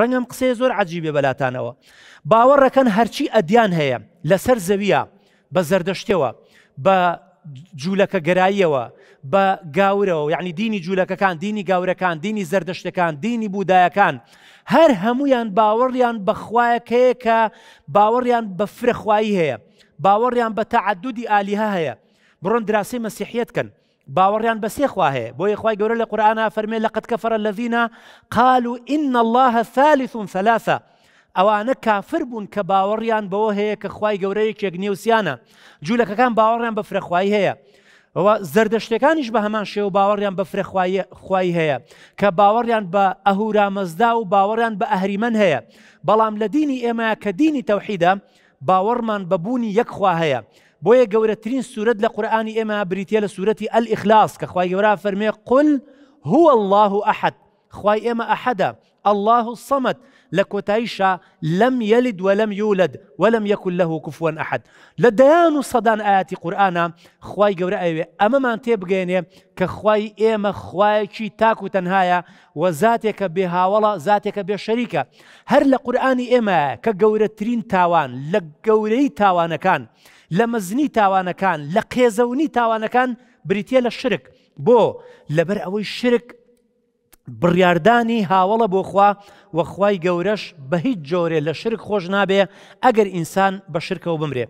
ڕەنگەم قسەیە زۆر عجیبێ بەلاتانەوە باوەڕەکەن هەرچی ئەدیان هەیە لەسەر زەویە بە زەردەشتەوە بە جوولەکە گەراییەوە بە گاورەوە یعنی دینی جوولەکەکان دینی گاورەکان دینی زەردەشتەکان دینی بودایەکان هەر هەمویان باوەڕیان بەخوایەکەیە کە باوەڕیان بە فرەخوایی هەیە باوەڕیان بە تەعددی ئالیها هەیە بڕۆن دراسی مەسیحیت کن باوەڕیان بە سێخوا هەیە بۆ یخوای گەورە لە قورآنا فەرمێ لە قەت کەفرە لەڤینە قال و ئین الله ثالیثون ثلاثە ئەوانە کافر بوون کە باوەڕیان بەوە هەیە کە خی گەورەیەکێک نێوسیانە جوولەکەکان باوەڕیان بە فرەخوای هەیە ئەوە زەردەشتەکانیش بە هەمان شێو باوەڕیان بە فرەخوای هەیە کە باوەڕیان بە ئەهورامەزدا و باوەڕیان بە ئەهریمەن هەیە بەڵام لە دینی ئێمە کە دینی تەوحیدا باوەڕمان بەبوونی یەکخوا هەیە بويا گەورەترین سوورەت لە قورآانی ئێمە بریتە لە سوورەتی ئەل ئیخلاس کە قل هو الله أحد خوای ئێمە ئەحەدە الله سەمت لە کۆتاییشە لەم یەلید وە لەم یولد وەلم یەکل لەه کوفوان ئەحد لە دەیان و سەدان ئاەتی قورآە خی گەورە ئەوێ ئەمەمان تێبگەێنێ کە خی ئێمە خوایەکی تاک و تەنهایە وە زاتێکە بێهاوەڵە زاتێکە بێ شەریکە هەر لە قورآانی ئێمە کە گەورەترین تاوان لە گەورەی تاوانەکان لە مەزنی تاوانەکان لە قێزەونی تاوانەکان بریتە لە شرک بۆ لەبەر ئەوەی شرک بڕاردانی هاوڵە بۆخوا وەخوای گەورەش بە هیچ جۆرێ لە شرک خۆش نابێ ئەگەر ئینسان بە شرکەوە بمرێ.